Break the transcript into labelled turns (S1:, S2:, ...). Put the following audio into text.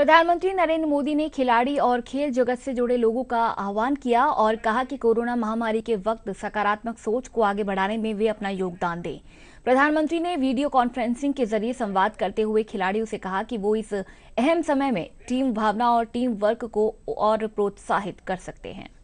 S1: प्रधानमंत्री नरेंद्र मोदी ने खिलाड़ी और खेल जगत से जुड़े लोगों का आह्वान किया और कहा कि कोरोना महामारी के वक्त सकारात्मक सोच को आगे बढ़ाने में वे अपना योगदान दें प्रधानमंत्री ने वीडियो कॉन्फ्रेंसिंग के जरिए संवाद करते हुए खिलाड़ियों से कहा कि वो इस अहम समय में टीम भावना और टीम वर्क को और प्रोत्साहित कर सकते हैं